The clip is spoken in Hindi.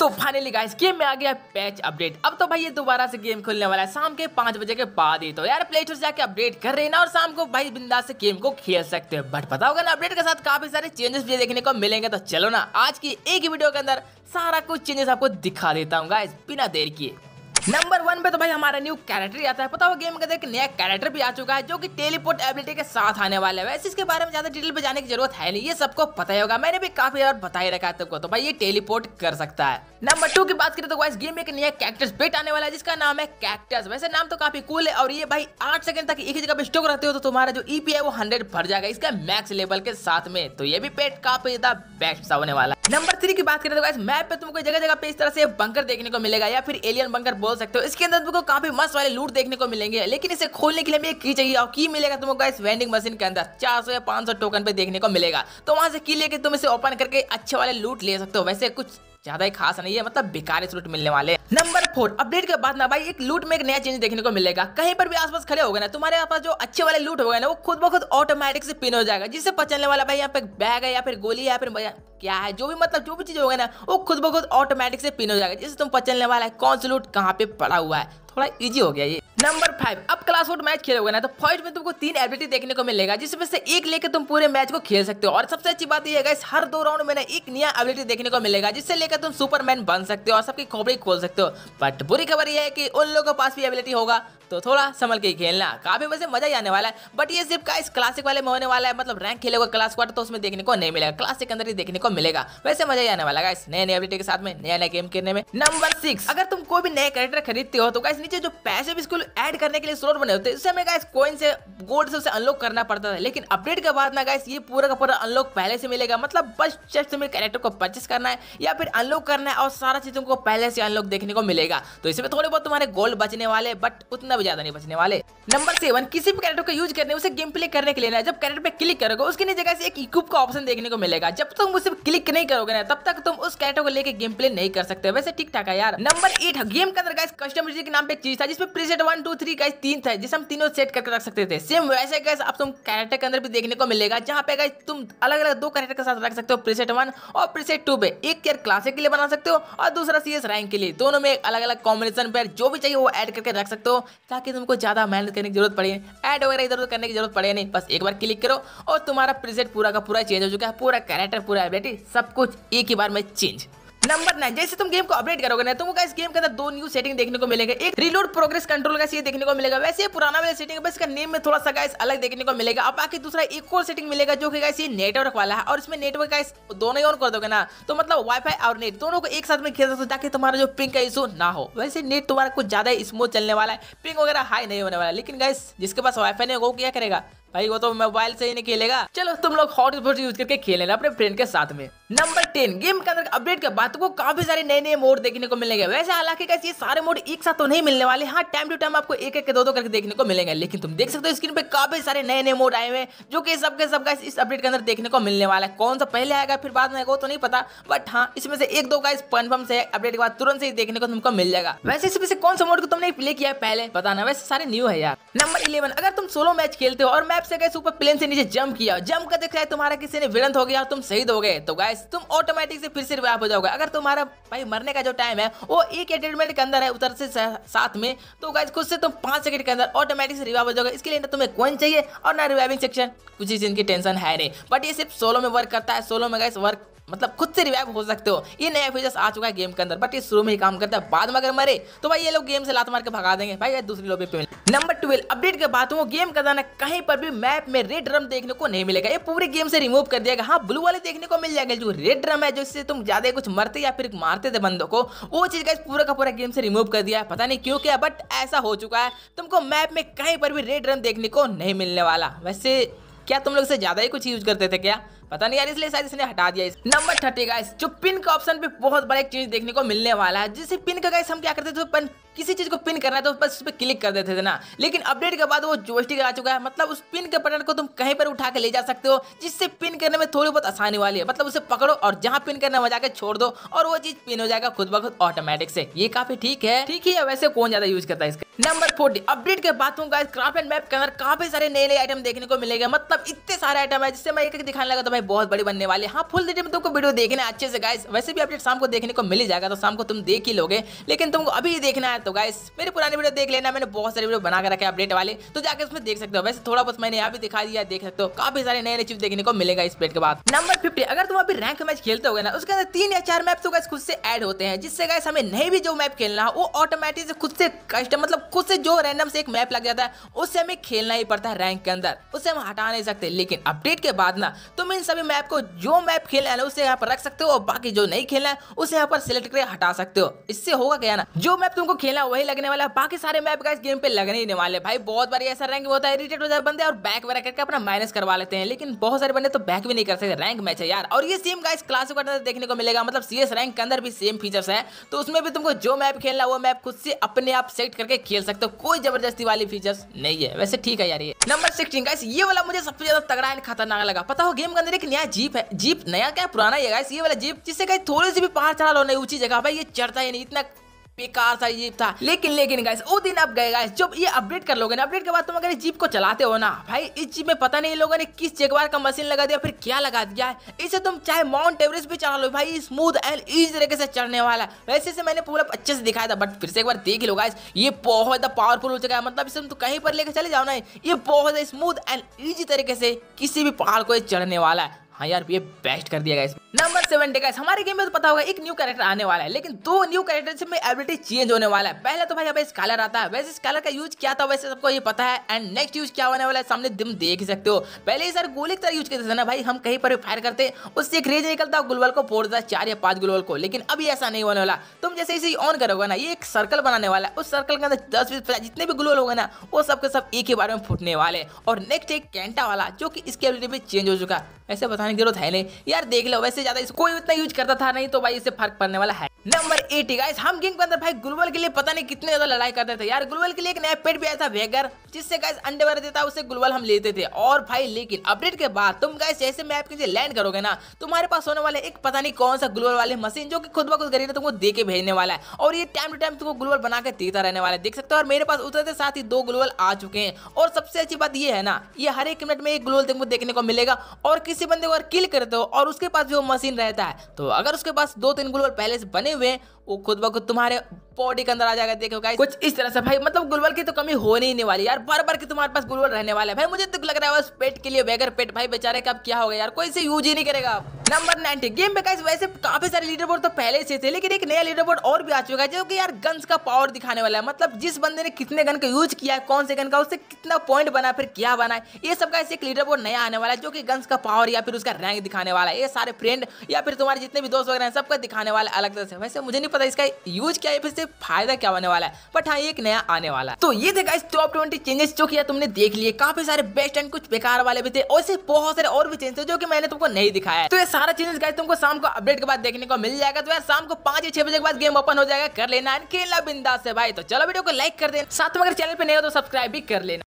तो फाइनली गाइस गेम में आ गया पैच अपडेट अब तो भाई ये दोबारा से गेम खुलने वाला है शाम के पांच बजे के बाद ही तो यार प्ले स्टोर जाके अपडेट कर रहे ना और शाम को भाई बिंदा से गेम को खेल सकते हैं बट पता होगा ना अपडेट के साथ काफी सारे चेंजेस भी देखने को मिलेंगे तो चलो ना आज की एक ही वीडियो के अंदर सारा कुछ चेंजेस आपको दिखा देता हूँ गाइस बिना देर किए नंबर वन पे तो भाई हमारा न्यू कैरेक्टर आता है पता हो गेम के अंदर नया कैरेक्टर भी आ चुका है जो कि टेलीपोर्ट एबिलिटी के साथ आने वाला है वैसे इसके बारे में ज्यादा डिटेल में जाने की जरूरत है नहीं ये सबको पता ही होगा मैंने भी काफी बार बता ही रखा है तुमको तो भाई ये टेलीपोर्ट कर सकता है नंबर टू की बात करें तो इस गेम में एक नया कैक्टस बेट आने वाला है जिसका नाम है कैक्टस वैसे नाम तो काफी कूल है और ये भाई आठ सेकंड तक एक ही जगह पे स्टोक रखते हो तो तुम्हारा जो ईपी e है वो हंड्रेड भर जाएगा इसका मैक्स लेवल के साथ में तो ये भी पेट काफी ज्यादा बेस्ट होने वाला है नंबर थ्री की बात करें तो मैप पे तुमको जगह जगह पे इस तरह से बंकर देखने को मिलेगा या फिर एलियन बंकर बोल सकते हो इसके अंदर तुमको काफी मस्त वाले लूट देखने को मिलेंगे लेकिन इसे खोलने के लिए हमें की चाहिए और की मिलेगा तुमको इस वेंडिंग मशीन के अंदर सौ या सौ टोकन पे देखने को मिलेगा तो वहां से की लेके तुम इसे ओपन करके अच्छे वाले लूट ले सकते हो वैसे कुछ ज्यादा ही खास नहीं है मतलब बेकार लूट मिलने वाले नंबर फोर अपडेट के बाद ना भाई एक लूट में एक नया चेंज देखने को मिलेगा कहीं पर भी आसपास खड़े हो गए ना तुम्हारे पास जो अच्छे वाले लूट हो गए ना वो खुद ब खुद ऑटोमेटिक से पिन हो जाएगा जिससे पचलने वाला भाई यहाँ पे बैग है या फिर गोली या फिर क्या है जो भी मतलब जो भी चीज होगा ना वो खुद ब खुद ऑटोमेटिक से पिन हो जाएगा जिससे तुम पचलने वाला है कौन सा लूट कहाँ पे पड़ा हुआ है थोड़ा इजी हो गया ये नंबर फाइव अब क्लास वोट मैच खेलोगे ना तो फर्स्ट में तुमको तीन एबिलिटी देखने को मिलेगा जिसमें से एक लेकर तुम पूरे मैच को खेल सकते हो और सबसे अच्छी बात यह है हर दो राउंड में ना एक नया एबिलिटी देखने को मिलेगा जिससे लेकर तुम सुपरमैन बन सकते हो और सबकी खोपड़ी खोल सकते हो बट बुरी खबर यह है कि उन लोगों के पास भी एबिलिटी होगा तो थोड़ा संभल के खेलना काफी वैसे मजा ही आने वाला है बट ये सिर्फ का इस क्लासिक वाले में होने वाला है मतलब रैंक खेलेगा क्लास क्वार्टर तो उसमें देखने को नहीं मिलेगा क्लासिक के अंदर ही देखने को मिलेगा वैसे मजा ही आने वाला है नए नए एबिलिटी के साथ में नया नया गेम खेलने में नंबर सिक्स अगर तुम कोई भी नए कैरेक्टर खरीदते हो तो इस नीचे जो पैसे भी स्कूल ऐड करने के लिए स्लोट बने होते हैं इससे हमें गाइस कोइन से गोल्ड से उसे अनलॉक करना पड़ता था लेकिन अपडेट के बाद ना गाइस ये पूरा का पूरा अनलॉक पहले से मिलेगा मतलब बस जस्ट हमें कैरेक्टर को परचेस करना है या फिर अनलॉक करना है और सारा चीज़ों को पहले से अनलॉक देखने को मिलेगा तो इसमें थोड़े बहुत तुम्हारे गोल्ड बचने वाले बट उतना भी ज़्यादा नहीं बचने वाले नंबर सेवन किसी भी कैरेक्टर को यूज करने उसे गेम प्ले करने के लिए ना जब कैरेक्टर पे क्लिक करोगे उसके नीचे से एक इक्विप का ऑप्शन देखने को मिलेगा जब तुम उसे क्लिक नहीं करोगे ना तब तक तुम उस कैरेक्टर को लेकर गेम प्ले नहीं कर सकते वैसे ठीक ठाक है यार नंबर एट गेम के अंदर गाइस कस्टमाइजेशन के नाम पे एक चीज था जिसमें preset one two three guys तीन था जिसे हम तीनों सेट करके रख सकते थे सेम वैसे गाइस अब तुम कैरेक्टर के अंदर भी देखने को मिलेगा जहाँ पे गाइस तुम अलग अलग दो कैरेक्टर के साथ रख सकते हो प्रीसेट वन और प्रीसेट टू पे एक कैर क्लासिक के लिए बना सकते हो और दूसरा सीएस रैंक के लिए दोनों में अलग अलग कॉम्बिनेशन पर जो भी चाहिए वो एड करके रख सकते हो ताकि तुमको ज्यादा मेहनत करने की जरूरत पड़े ऐड वगैरह इधर उधर करने की जरूरत पड़े नहीं बस एक बार क्लिक करो और तुम्हारा प्रेजेंट पूरा का पूरा चेंज हो चुका है पूरा कैरेक्टर पूरा एबिलिटी सब कुछ एक ही बार में चेंज नंबर नाइन जैसे तुम गेम को अपडेट करोगे ना तुमको इस गेम के अंदर दो न्यू सेटिंग देखने को मिलेगा एक रिलोड प्रोग्रेस कंट्रोल का ये देखने को मिलेगा वैसे पुराना वाला सेटिंग है इसका नेम में थोड़ा सा गाइस अलग देखने को मिलेगा अब बाकी दूसरा एक और सेटिंग मिलेगा जो कि ये नेटवर्क वाला है और इसमें नेटवर्क गाइस दोनों ही ऑन कर दोगे ना तो मतलब वाईफाई और नेट दोनों को एक साथ में खेल सकते ताकि तुम्हारा जो पिंग का इशू ना हो वैसे नेट तुम्हारा कुछ ज्यादा स्मूथ चलने वाला है पिंक वगैरह हाई नहीं होने वाला लेकिन गाइस जिसके पास वाईफाई नहीं होगा वो क्या करेगा भाई वो तो मोबाइल से ही नहीं खेलेगा चलो तुम लोग हॉट स्पॉट यूज करके खेले लेना अपने फ्रेंड के साथ में नंबर टेन गेम के अंदर अपडेट के बाद तुमको काफी सारे नए नए मोड देखने को मिलेंगे वैसे हालांकि कैसे ये सारे मोड एक साथ तो नहीं मिलने वाले हाँ टाइम टू टाइम आपको एक एक दो दो करके देखने को मिलेंगे लेकिन तुम देख सकते हो स्क्रीन पे काफी सारे नए नए मोड आए हुए जो कि सबके का इस अपडेट के अंदर देखने को मिलने वाला है कौन सा पहले आएगा फिर बाद में आएगा तो नहीं पता बट हाँ इसमें से एक दो का इस कन्फर्म से अपडेट के बाद तुरंत से देखने को तुमको मिल जाएगा वैसे इसमें से कौन सा मोड को तुमने प्ले किया है पहले पता ना वैसे सारे न्यू है यार नंबर इलेवन अगर तुम सोलो मैच खेलते हो और मैं स्टेप से गए ऊपर प्लेन से नीचे जंप किया जंप कर देख रहा है तुम्हारा किसी ने विरंत हो गया तुम शहीद हो गए तो गाइस तुम ऑटोमेटिक से फिर से रिवाइव हो जाओगे अगर तुम्हारा भाई मरने का जो टाइम है वो एक या डेढ़ मिनट के अंदर है उतर से साथ में तो गाइस खुद से तुम पाँच सेकंड के अंदर ऑटोमेटिक से रिवाइव हो जाओगे इसके लिए ना तुम्हें कोइन चाहिए और ना रिवाइविंग सेक्शन कुछ चीज़ इनकी टेंशन है नहीं बट ये सिर्फ सोलो में वर्क करता है सोलो में गाइस वर्क मतलब खुद से रिवाइव हो सकते हो ये नया फीचर्स आ चुका है गेम के अंदर बट ये शुरू में ही काम करता है बाद में अगर मरे तो भाई ये लोग गेम से लात मार के भगा देंगे भाई दूसरी लोग नंबर ट्वेल्व अपडेट के बाद वो गेम का जाना कहीं पर भी मैप में रेड ड्रम देखने को नहीं मिलेगा ये पूरे गेम से रिमूव कर दिया गया हाँ ब्लू वाले देखने को मिल जाएगा जो रेड ड्रम है जिससे तुम ज्यादा कुछ मरते या फिर मारते थे बंदों को वो चीज का पूरा का पूरा गेम से रिमूव कर दिया पता नहीं क्यों क्या बट ऐसा हो चुका है तुमको मैप में कहीं पर भी रेड ड्रम देखने को नहीं मिलने वाला वैसे क्या तुम लोग इसे ज्यादा ही कुछ यूज करते थे क्या पता नहीं यार इसलिए शायद इसने हटा दिया इस नंबर थर्टी गाइस जो पिन का ऑप्शन भी बहुत बड़ा एक चीज देखने को मिलने वाला है जिससे पिन का गाइस हम क्या करते थे पन किसी चीज को पिन करना है तो बस उस पर क्लिक कर देते थे ना लेकिन अपडेट के बाद वो जोस्टिक आ चुका है मतलब उस पिन के बटन को तुम कहीं पर उठा के ले जा सकते हो जिससे पिन करने में थोड़ी बहुत आसानी वाली है मतलब उसे पकड़ो और जहाँ पिन करने में जाकर छोड़ दो और वो चीज पिन हो जाएगा खुद ब खुद ऑटोमेटिक से ये काफी ठीक है ठीक ही है वैसे कौन ज्यादा यूज करता है इसका नंबर फोर्टी अपडेट के बाद हूँ क्राफ्ट एंड मैप के अंदर काफी सारे नए नए आइटम देखने को मिलेगा मतलब इतने सारे आइटम है जिससे मैं एक एक दिखाने लगा तो भाई बहुत बड़ी बनने वाली हाँ फुल डिटेल में तुमको वीडियो देखने अच्छे से गाइस वैसे भी अपडेट शाम को देखने को मिल जाएगा तो शाम को तुम देख ही लोगे लेकिन तुमको अभी देखना है तो गाइस मेरे पुराने वीडियो देख लेना मैंने बहुत सारे वीडियो बना कर रखे अपडेट वाले तो जाकर उसमें देख सकते हो वैसे थोड़ा बहुत मैंने यहाँ भी दिखा दिया देख सकते हो काफी सारे नए नए चीज देखने को मिलेगा इस पेट के बाद नंबर फिफ्टी अगर तुम अभी रैंक मैच खेलते हो ना उसके अंदर तीन या चार मैप तो गाइस खुद से एड होते हैं जिससे गाइस हमें नहीं भी जो मैप खेलना है वो ऑटोमेटिक खुद से कस्टम मतलब खुद से जो रैंडम से एक मैप लग जाता है उससे हमें खेलना ही पड़ता है रैंक के अंदर उसे हम हटा नहीं सकते लेकिन अपडेट के बाद ना तुम इन सभी मैप को जो मैप खेलना है उसे यहाँ पर रख सकते हो और बाकी जो नहीं खेलना है उसे यहाँ पर सिलेक्ट करके हटा सकते हो इससे होगा क्या ना जो मैप तुमको खेलना वही लगने वाला है बाकी सारे मैप का इस गेम पे लगने ही नहीं वाले भाई बहुत बार ऐसा रैंक होता है इरिटेट हो जाए बंदे और बैक वगैरह करके अपना माइनस करवा लेते हैं लेकिन बहुत सारे बंदे तो बैक भी नहीं कर सकते रैंक मैच है यार और ये सेम गाइस क्लासिक अंदर देखने को मिलेगा मतलब सीएस रैंक के अंदर भी सेम फीचर्स है तो उसमें भी तुमको जो मैप खेलना वो मैप खुद से अपने आप सेट करके खेल खेल सकते हो कोई जबरदस्ती वाली फीचर्स नहीं है वैसे ठीक है यार ये नंबर सिक्सटीन गाइस ये वाला मुझे सबसे ज्यादा तगड़ा एंड खतरनाक लगा पता हो गेम के अंदर एक नया जीप है जीप नया क्या पुराना ही है गाइस ये वाला जीप जिससे कहीं थोड़ी सी भी पहाड़ चढ़ा लो नहीं ऊंची जगह पर ये चढ़ता ही नहीं इतना बेकार था जीप था लेकिन लेकिन गाइस वो दिन अब गए गाइस जब ये अपडेट कर लोगे ना अपडेट के बाद तुम अगर इस जीप को चलाते हो ना भाई इस जीप में पता नहीं लोगों ने किस जगवार का मशीन लगा दिया फिर क्या लगा दिया है इसे तुम चाहे माउंट एवरेस्ट भी चला लो भाई स्मूथ एंड ईजी तरीके से चढ़ने वाला है वैसे से मैंने पूरा अच्छे से दिखाया था बट फिर से एक बार देख लो गाइस ये बहुत ज़्यादा पावरफुल हो चुका है मतलब इसे तुम तो कहीं पर लेकर चले जाओ ना ये बहुत स्मूथ एंड ईजी तरीके से किसी भी पहाड़ को चढ़ने वाला है हाँ यार ये बेस्ट कर दिया गाइस नंबर सेवन डे हमारे गेम में तो पता होगा एक न्यू कैरेक्टर आने वाला है लेकिन दो न्यू कैरेक्टर से में एबिलिटी चेंज होने वाला है पहले तो भाई अब इस कलर आता है वैसे इस कलर का यूज क्या था वैसे सबको ये पता है एंड नेक्स्ट यूज क्या होने वाला है सामने दिम देख सकते हो पहले ही सर गोली तरह यूज करते थे ना भाई हम कहीं पर फायर करते उससे एक रेज निकलता गुलवल को फोड़ता चार या पांच गुलवल को लेकिन अभी ऐसा नहीं होने वाला तुम जैसे इसे ऑन करोगे ना ये एक सर्कल बनाने वाला है उस सर्कल के अंदर दस बीस जितने भी गुलवल होगा ना वो सबके सब एक ही बार में फूटने वाले और नेक्स्ट एक कैंटा वाला जो कि इसकी एबिलिटी भी चेंज हो चुका है ऐसे बताने की जरूरत है नहीं यार देख लो वैसे ज्यादा इसको कोई उतना यूज करता था नहीं तो भाई इससे फर्क पड़ने वाला है नंबर एटी गाइस हम गेम के अंदर भाई ग्लोबल के लिए पता नहीं कितने ज्यादा लड़ाई करते थे यार ग्लोबल के लिए एक नया पेट भी आया था वेगर जिससे गाइस अंडे भर देता उसे ग्लोबल हम लेते थे और भाई लेकिन अपडेट के बाद तुम गाइस जैसे मैप के लिए लैंड करोगे ना तुम्हारे पास होने वाले एक पता नहीं कौन सा ग्लोबल वाले मशीन जो की खुद ब खुद गरीब तुमको दे के भेजने वाला है और ये टाइम टू टाइम तुमको ग्लोबल बना के देता रहने वाला है देख सकते हो और मेरे पास उतरते साथ ही दो ग्लोबल आ चुके हैं और सबसे अच्छी बात ये है ना ये हर एक मिनट में एक ग्लोबल तुमको देखने को मिलेगा और किसी बंदे को बार किल करते हो और उसके पास भी वो मशीन रहता है तो अगर उसके पास दो तीन ग्लोबल पैलेस बने हुए वो खुद ब खुद तुम्हारे बॉडी के अंदर आ जाएगा देखो गाइस कुछ इस तरह से भाई मतलब ग्लोबल की तो कमी होने ही नहीं वाली यार बार बार की तुम्हारे पास ग्लोबल रहने वाला है भाई मुझे दुख तो लग रहा है बस पेट के लिए बेगर पेट भाई बेचारे का अब क्या होगा यार कोई से यूज ही नहीं करेगा नंबर नाइनटी गेम में गाइस वैसे काफी सारे लीडर बोर्ड तो पहले से थे लेकिन एक नया लीडर बोर्ड और भी आ चुका है जो कि यार गन्स का पावर दिखाने वाला है मतलब जिस बंदे ने कितने गन का यूज किया है कौन से गन का उससे कितना पॉइंट बना फिर क्या बना है ये सब गाइस एक लीडर बोर्ड नया आने वाला है जो कि गन्स का पावर या फिर उसका रैंक दिखाने वाला है ये सारे फ्रेंड या फिर तुम्हारे जितने भी दोस्त वगैरह हैं सबका दिखाने वाला अलग से वैसे मुझे नहीं पता इसका यूज क्या है फिर से फायदा क्या होने वाला है बट हाँ एक नया आने वाला है तो ये देखा इस टॉप ट्वेंटी चेंजेस जो किया तुमने देख लिए काफी सारे बेस्ट एंड कुछ बेकार वाले भी थे और ऐसे बहुत सारे और भी चेंज थे जो कि मैंने तुमको नहीं दिखाया तो ये सारा चेंजेस गाइस तुमको शाम को अपडेट के बाद देखने को मिल जाएगा तो यार शाम को पांच या छह बजे के बाद गेम ओपन हो जाएगा कर लेना खेलना बिंदा से भाई तो चलो वीडियो को लाइक कर देना साथ में अगर चैनल पर नहीं हो तो सब्सक्राइब भी कर लेना